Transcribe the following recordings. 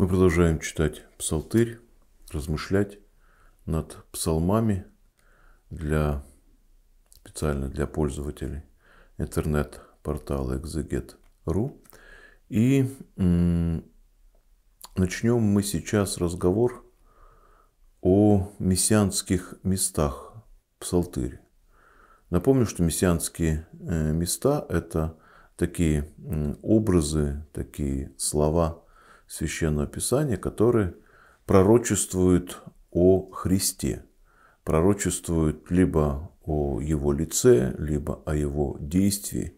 Мы продолжаем читать псалтырь, размышлять над псалмами для специально для пользователей интернет-портала exeget.ru. И начнем мы сейчас разговор о мессианских местах псалтырь. Напомню, что мессианские э, места – это такие образы, такие слова – Священного Писания, которые пророчествуют о Христе, пророчествуют либо о его лице, либо о его действии,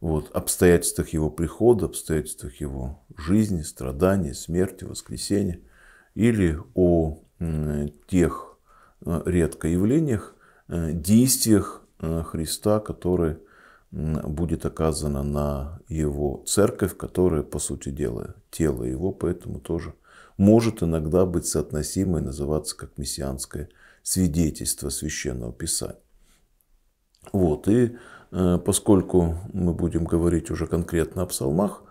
вот, обстоятельствах его прихода, обстоятельствах его жизни, страдания, смерти, воскресения, или о тех э, редко явлениях, э, действиях э, Христа, которые будет оказана на его церковь, которая, по сути дела, тело его, поэтому тоже может иногда быть соотносимо и называться как мессианское свидетельство священного писания. Вот, и э, поскольку мы будем говорить уже конкретно о псалмах,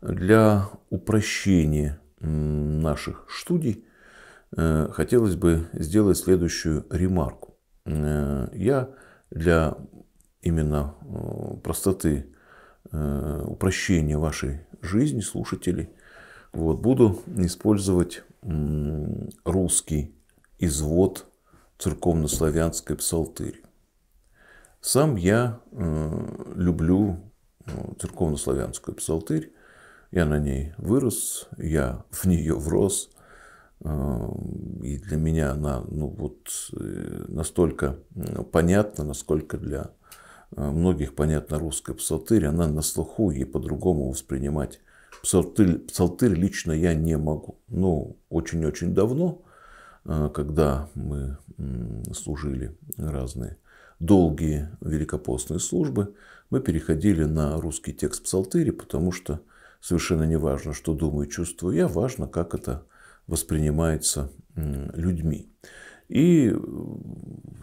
для упрощения наших студий э, хотелось бы сделать следующую ремарку. Э, я для именно э, простоты, э, упрощения вашей жизни, слушателей, вот, буду использовать русский извод церковнославянской псалтыри. Сам я э, люблю церковнославянскую псалтырь. Я на ней вырос, я в нее врос. И для меня она ну, вот, настолько понятна, насколько для а многих понятна русская псалтырь, она на слуху, и по-другому воспринимать псалтырь, псалтырь лично я не могу. Но ну, очень-очень давно, а, когда мы служили разные долгие великопостные службы, мы переходили на русский текст псалтыри, потому что совершенно не важно, что думаю чувствую я, важно, как это воспринимается людьми. И э,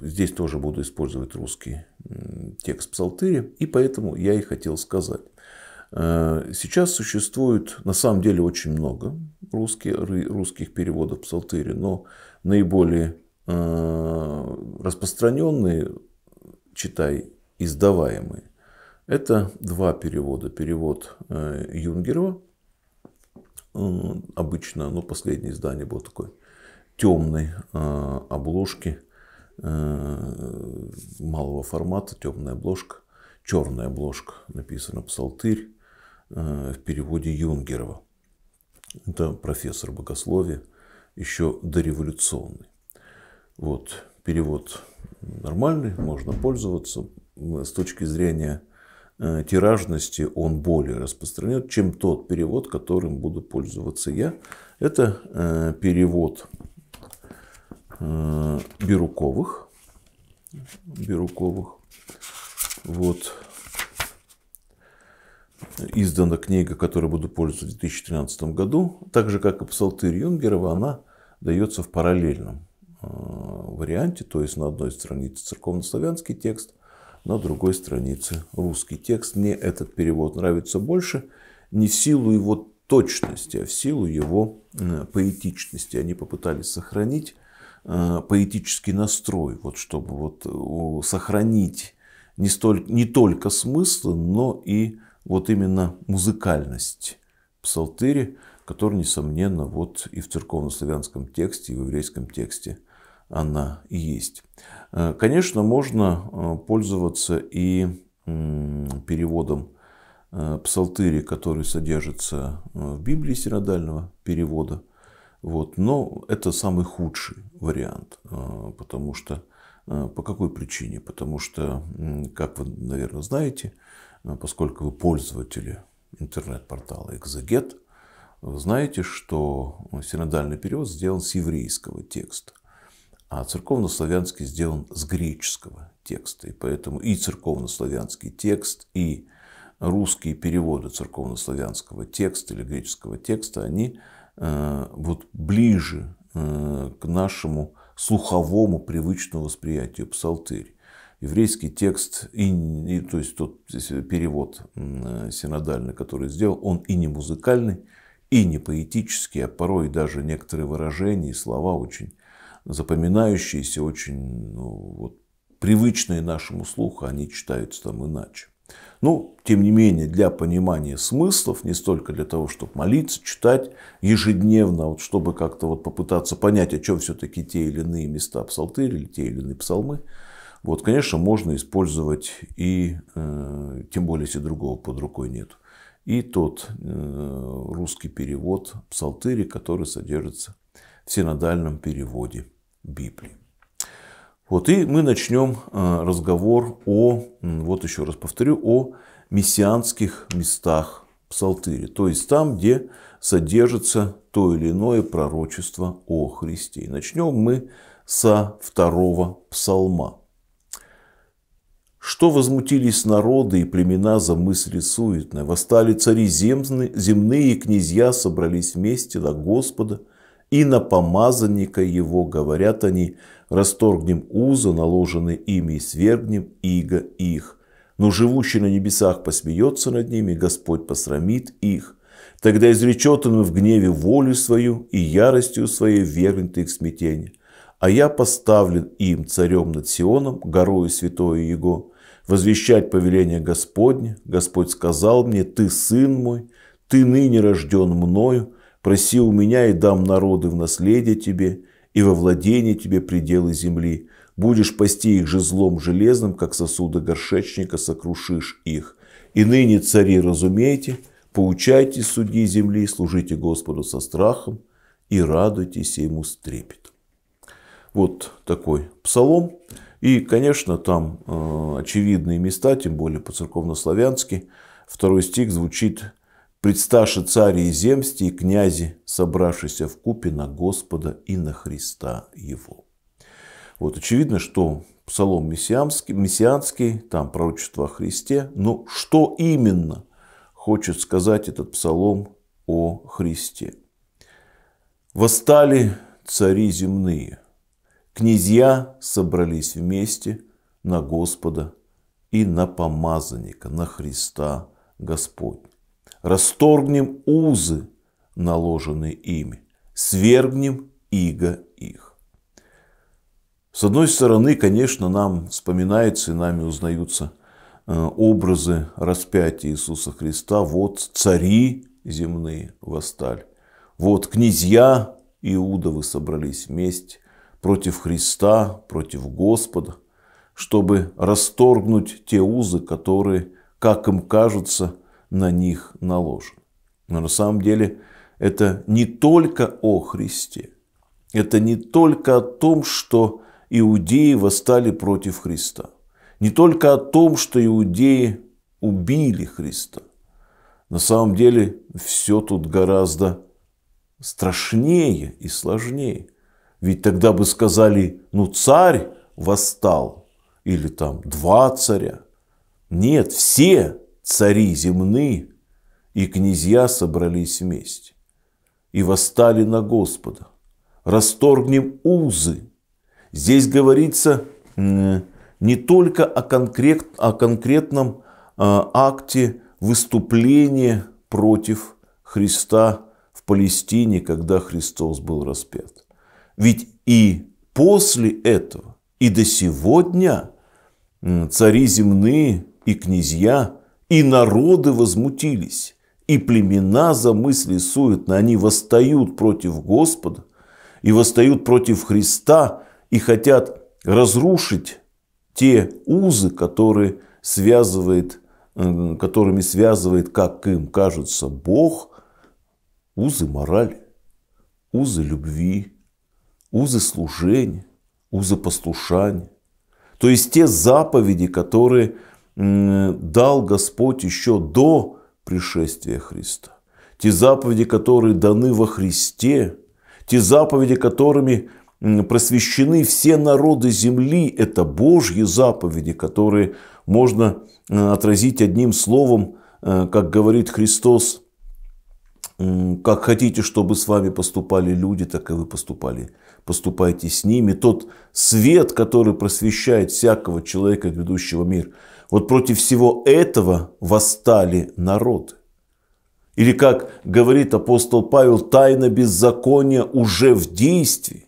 здесь тоже буду использовать русский текст псалтыри, и поэтому я и хотел сказать. Э, сейчас существует на самом деле очень много русских, русских переводов псалтыри, но наиболее э, распространенные, читай, издаваемые, это два перевода. Перевод Юнгерова, обычно, но ну, последнее издание было такое темной э, обложки, э, малого формата, темная обложка, черная обложка, написано «Псалтырь» э, в переводе Юнгерова. Это профессор богословия, еще дореволюционный. Вот, перевод нормальный, можно пользоваться. С точки зрения тиражности он более распространен, чем тот перевод, которым буду пользоваться я. Это перевод Бируковых. Бируковых. Вот. Издана книга, которой буду пользоваться в 2013 году. Так же, как и псалтырь Юнгерова, она дается в параллельном э, варианте. То есть на одной странице церковнославянский текст, на другой странице русский текст. Мне этот перевод нравится больше не в силу его точности, а в силу его э, поэтичности. Они попытались сохранить Э, поэтический настрой, вот чтобы вот э, сохранить не, столь, не только смысл, но и вот именно музыкальность псалтыри, которая, несомненно, вот и в церковнославянском тексте, и в еврейском тексте она и есть. Э, конечно, можно пользоваться и переводом псалтыри, который содержится в Библии синодального перевода – вот. Но это самый худший вариант, э, потому что э, по какой причине? Потому что, как вы, наверное, знаете, э, поскольку вы пользователи интернет-портала Exeget, вы знаете, что синодальный перевод сделан с еврейского текста, а церковнославянский сделан с греческого текста. И поэтому и церковнославянский текст, и русские переводы церковнославянского текста или греческого текста, они Э, вот ближе э, к нашему слуховому привычному восприятию псалтырь. Еврейский текст, и, и, то есть тот перевод э, синодальный, который сделал, он и не музыкальный, и не поэтический, а порой даже некоторые выражения и слова очень запоминающиеся, очень ну, вот, привычные нашему слуху, они читаются там иначе. Ну, тем не менее, для понимания смыслов, не столько для того, чтобы молиться, читать ежедневно, а вот чтобы как-то вот попытаться понять, о чем все-таки те или иные места псалтырь или те или иные псалмы, вот, конечно, можно использовать и, э, тем более, если другого под рукой нет, и тот э, русский перевод псалтыри, который содержится в синодальном переводе Библии. Вот, и мы начнем э, разговор о, вот еще раз повторю, о мессианских местах Псалтыре, то есть там, где содержится то или иное пророчество о Христе. И начнем мы со второго псалма. Что возмутились народы и племена за мысли суетные? Восстали цари земные, земные и князья собрались вместе до Господа – и на помазанника его, говорят они, расторгнем узы, наложенные ими, и свергнем иго их. Но живущий на небесах посмеется над ними, Господь посрамит их. Тогда изречет он в гневе волю свою и яростью своей вернет их смятение. А я поставлен им царем над Сионом, горою святое Его, возвещать повеление Господне. Господь сказал мне, ты сын мой, ты ныне рожден мною, Проси у меня и дам народы в наследие тебе, и во владение тебе пределы земли. Будешь пасти их же злом железным, как сосуда горшечника, сокрушишь их. И ныне, цари, разумейте, поучайте судьи земли, служите Господу со страхом и радуйтесь Ему с трепетом. Вот такой псалом. И, конечно, там э, очевидные места, тем более по-церковнославянски. Второй стих звучит Предсташи цари и земсти и князи, собравшиеся в купе на Господа и на Христа Его. Вот очевидно, что псалом мессианский, мессианский там пророчество о Христе, но что именно хочет сказать этот псалом о Христе? Восстали цари земные, князья собрались вместе на Господа и на помазанника, на Христа Господня расторгнем узы, наложенные ими, свергнем иго их. С одной стороны, конечно, нам вспоминается и нами узнаются э, образы распятия Иисуса Христа. Вот цари земные восстали. Вот князья Иудовы собрались вместе против Христа, против Господа, чтобы расторгнуть те узы, которые, как им кажется, – на них наложен. Но на самом деле это не только о Христе. Это не только о том, что иудеи восстали против Христа. Не только о том, что иудеи убили Христа. На самом деле все тут гораздо страшнее и сложнее. Ведь тогда бы сказали, ну царь восстал, или там два царя. Нет, все цари земные и князья собрались вместе и восстали на Господа. Расторгнем узы. Здесь говорится не только о, конкрет, о конкретном а, акте выступления против Христа в Палестине, когда Христос был распят. Ведь и после этого, и до сегодня цари земные и князья – и народы возмутились, и племена замысли суетно, они восстают против Господа, и восстают против Христа, и хотят разрушить те узы, которые связывает, которыми связывает, как им кажется, Бог, узы морали, узы любви, узы служения, узы послушания. То есть те заповеди, которые дал Господь еще до пришествия Христа. Те заповеди, которые даны во Христе, те заповеди, которыми просвещены все народы земли, это Божьи заповеди, которые можно э, отразить одним словом, э, как говорит Христос, как хотите, чтобы с вами поступали люди, так и вы поступали. Поступайте с ними. Тот свет, который просвещает всякого человека, ведущего мир – вот против всего этого восстали народы. Или, как говорит апостол Павел, тайна беззакония уже в действии.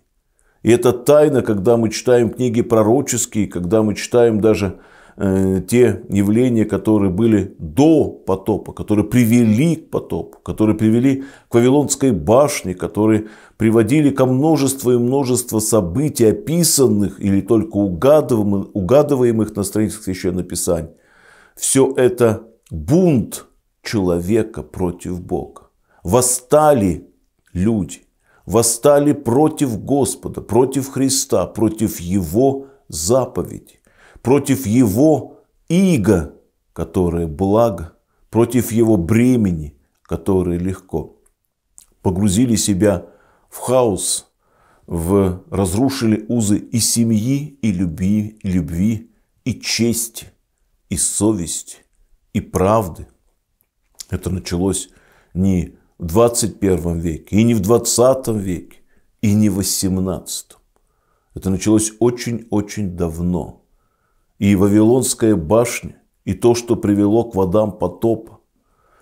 И эта тайна, когда мы читаем книги пророческие, когда мы читаем даже Э, те явления, которые были до потопа, которые привели к потопу, которые привели к Вавилонской башне, которые приводили ко множеству и множеству событий, описанных или только угадываемых, угадываемых на страницах Священного Писания. Все это бунт человека против Бога. Восстали люди, восстали против Господа, против Христа, против Его заповедей против его иго, которое благо, против его бремени, которое легко. Погрузили себя в хаос, в разрушили узы и семьи, и любви, и любви, и чести, и совести, и правды. Это началось не в 21 веке, и не в 20 веке, и не в 18. Это началось очень-очень давно и Вавилонская башня, и то, что привело к водам потопа,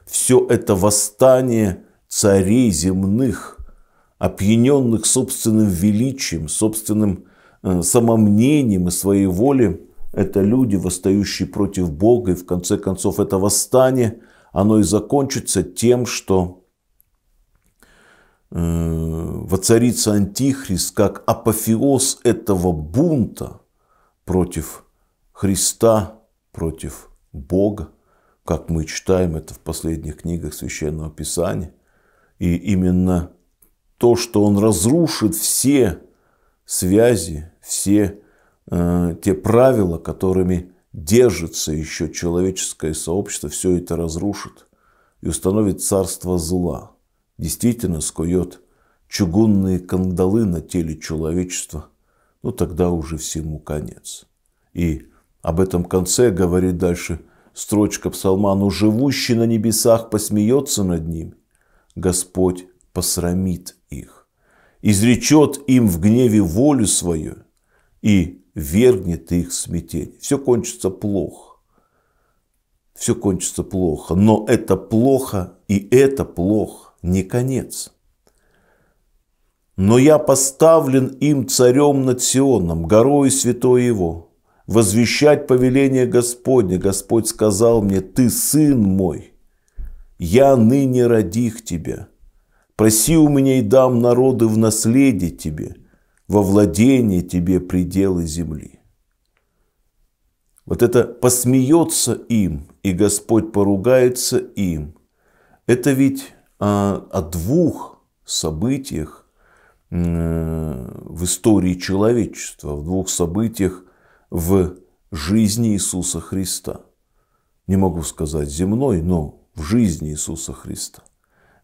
все это восстание царей земных, опьяненных собственным величием, собственным э, самомнением и своей волей, это люди, восстающие против Бога, и в конце концов это восстание, оно и закончится тем, что э, воцарится Антихрист как апофеоз этого бунта против Христа против Бога, как мы читаем это в последних книгах Священного Писания. И именно то, что он разрушит все связи, все э, те правила, которыми держится еще человеческое сообщество, все это разрушит и установит царство зла. Действительно скует чугунные кандалы на теле человечества, ну тогда уже всему конец. И об этом конце говорит дальше строчка псалма, «Но «Ну, живущий на небесах посмеется над ним, Господь посрамит их, изречет им в гневе волю свою и вергнет их в Все кончится плохо. Все кончится плохо. Но это плохо и это плохо. Не конец. Но я поставлен им царем над Сионом, горой святой его возвещать повеление Господне. Господь сказал мне, ты сын мой, я ныне родих тебя. Проси у меня и дам народы в наследие тебе, во владение тебе пределы земли. Вот это посмеется им, и Господь поругается им. Это ведь о, а, о двух событиях э, в истории человечества, в двух событиях в жизни Иисуса Христа. Не могу сказать земной, но в жизни Иисуса Христа.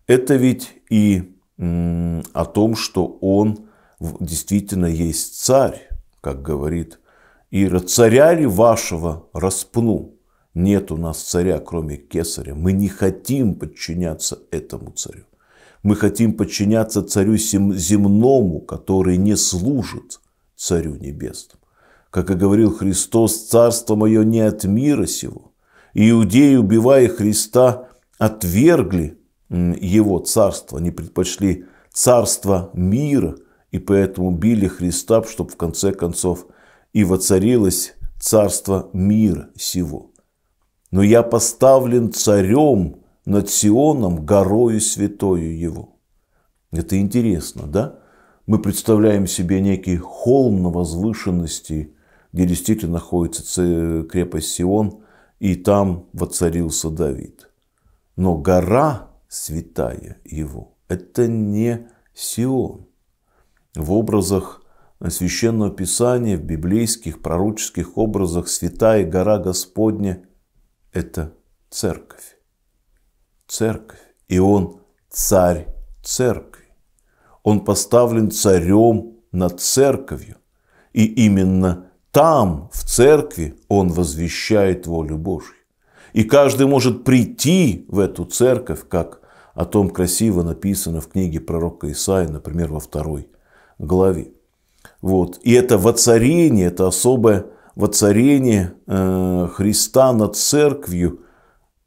Это ведь и о том, что Он действительно есть царь, как говорит Ира, царя ли вашего распну? Нет у нас царя, кроме кесаря. Мы не хотим подчиняться этому царю. Мы хотим подчиняться царю земному, который не служит царю небесному. Как и говорил Христос, царство мое не от мира сего. Иудеи, убивая Христа, отвергли его царство, они предпочли царство мира, и поэтому били Христа, чтобы в конце концов и воцарилось царство мира сего. Но я поставлен царем над Сионом, горою святою его. Это интересно, да? Мы представляем себе некий холм на возвышенности где действительно находится крепость Сион, и там воцарился Давид. Но гора святая его – это не Сион. В образах Священного Писания, в библейских, пророческих образах святая гора Господня – это церковь. Церковь. И он царь церкви. Он поставлен царем над церковью. И именно там, в церкви, он возвещает волю Божью. И каждый может прийти в эту церковь, как о том красиво написано в книге пророка Исаи, например, во второй главе. Вот. И это воцарение, это особое воцарение э, Христа над церковью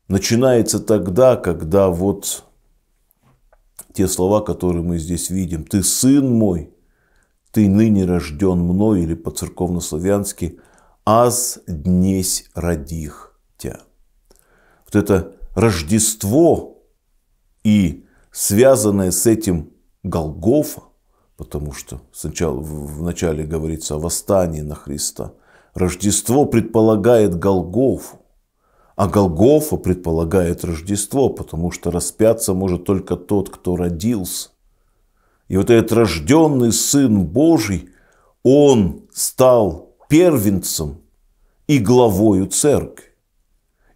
начинается тогда, когда вот те слова, которые мы здесь видим, «Ты сын мой, ты ныне рожден мной, или по-церковно-славянски, аз днесь родих тя. Вот это Рождество и связанное с этим Голгофа, потому что сначала, вначале говорится о восстании на Христа, Рождество предполагает Голгофу, а Голгофа предполагает Рождество, потому что распяться может только тот, кто родился. И вот этот рожденный Сын Божий, он стал первенцем и главою церкви.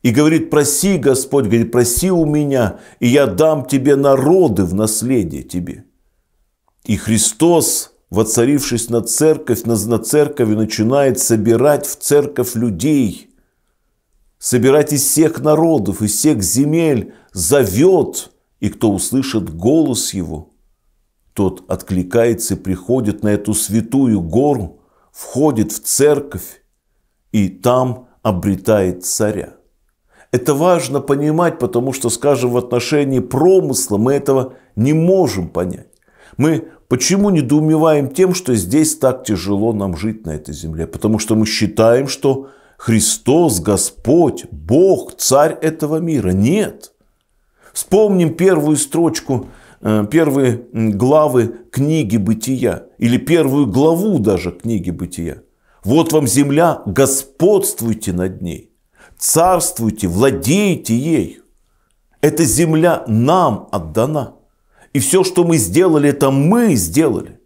И говорит, проси, Господь, говорит, проси у меня, и я дам тебе народы в наследие тебе. И Христос, воцарившись на церковь, на, на церковь начинает собирать в церковь людей, собирать из всех народов, из всех земель, зовет, и кто услышит голос его – тот откликается и приходит на эту святую гору, входит в церковь и там обретает царя. Это важно понимать, потому что, скажем, в отношении промысла мы этого не можем понять. Мы почему недоумеваем тем, что здесь так тяжело нам жить на этой земле? Потому что мы считаем, что Христос, Господь, Бог, Царь этого мира. Нет. Вспомним первую строчку Э, первые главы книги бытия или первую главу даже книги бытия. Вот вам земля, господствуйте над ней, царствуйте, владейте ею. Эта земля нам отдана. И все, что мы сделали, это мы сделали.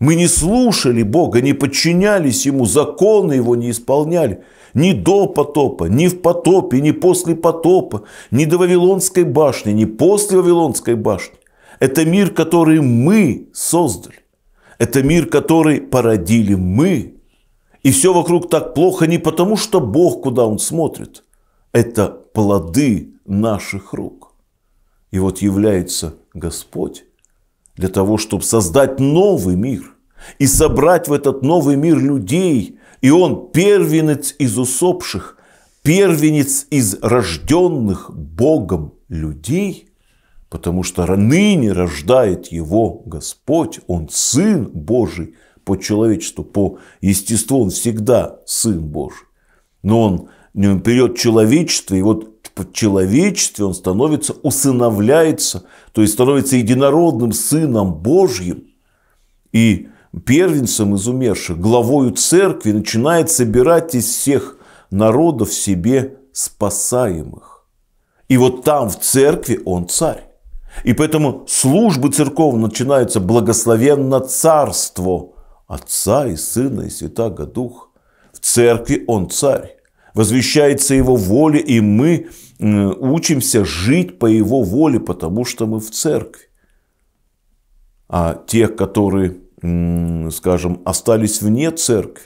Мы не слушали Бога, не подчинялись Ему, законы Его не исполняли – ни до потопа, ни в потопе, ни после потопа, ни до Вавилонской башни, ни после Вавилонской башни. Это мир, который мы создали. Это мир, который породили мы. И все вокруг так плохо не потому, что Бог, куда Он смотрит. Это плоды наших рук. И вот является Господь для того, чтобы создать новый мир и собрать в этот новый мир людей, и он первенец из усопших, первенец из рожденных Богом людей, потому что ныне рождает его Господь, он Сын Божий по человечеству, по естеству, он всегда Сын Божий. Но он не вперед человечество, и вот в человечестве он становится, усыновляется, то есть становится единородным Сыном Божьим. И первенцем из умерших, главою церкви, начинает собирать из всех народов себе спасаемых. И вот там, в церкви, он царь. И поэтому службы церковные начинаются благословенно царство Отца и Сына и Святаго Духа. В церкви он царь. Возвещается его воля, и мы учимся жить по его воле, потому что мы в церкви. А те, которые скажем, остались вне церкви,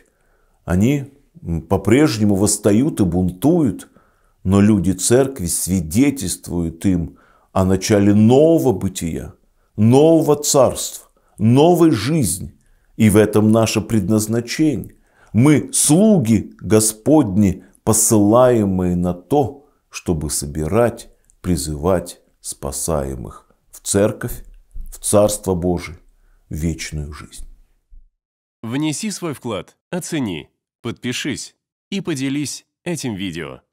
они по-прежнему восстают и бунтуют, но люди церкви свидетельствуют им о начале нового бытия, нового царства, новой жизни. И в этом наше предназначение. Мы слуги Господни, посылаемые на то, чтобы собирать, призывать спасаемых в церковь, в Царство Божие вечную жизнь. Внеси свой вклад, оцени, подпишись и поделись этим видео.